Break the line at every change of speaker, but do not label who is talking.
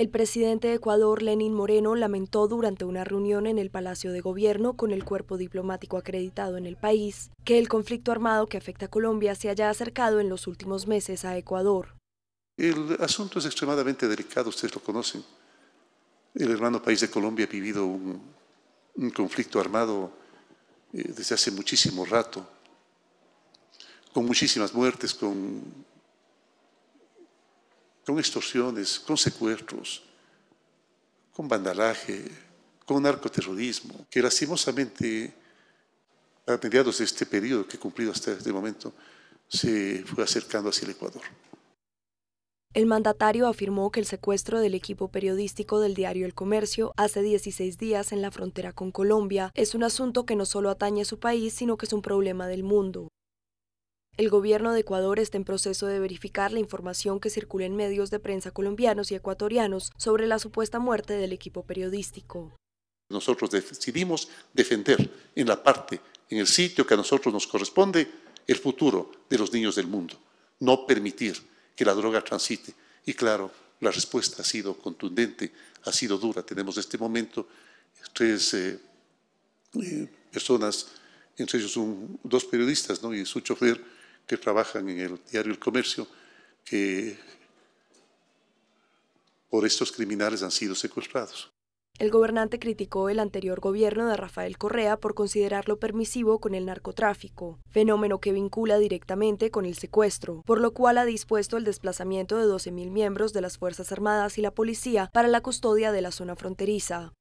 El presidente de Ecuador, Lenín Moreno, lamentó durante una reunión en el Palacio de Gobierno con el cuerpo diplomático acreditado en el país que el conflicto armado que afecta a Colombia se haya acercado en los últimos meses a Ecuador.
El asunto es extremadamente delicado, ustedes lo conocen. El hermano país de Colombia ha vivido un, conflicto armado eh, desde hace muchísimo rato, con muchísimas muertes, con con extorsiones, con secuestros, con vandalaje, con narcoterrorismo, que lastimosamente a mediados de este periodo que he cumplido hasta este momento se fue acercando hacia el Ecuador.
El mandatario afirmó que el secuestro del equipo periodístico del diario El Comercio hace 16 días en la frontera con Colombia es un asunto que no solo atañe a su país, sino que es un problema del mundo. El gobierno de Ecuador está en proceso de verificar la información que circula en medios de prensa colombianos y ecuatorianos sobre la supuesta muerte del equipo periodístico.
Nosotros decidimos defender en la parte, en el sitio que a nosotros nos corresponde, el futuro de los niños del mundo, no permitir que la droga transite. Y claro, la respuesta ha sido contundente, ha sido dura. Tenemos en este momento tres eh, eh, personas, entre ellos dos periodistas y su chofer, que trabajan en el diario El Comercio, que por estos criminales han sido secuestrados.
El gobernante criticó el anterior gobierno de Rafael Correa por considerarlo permisivo con el narcotráfico, fenómeno que vincula directamente con el secuestro, por lo cual ha dispuesto el desplazamiento de 12.000 miembros de las Fuerzas Armadas y la Policía para la custodia de la zona fronteriza.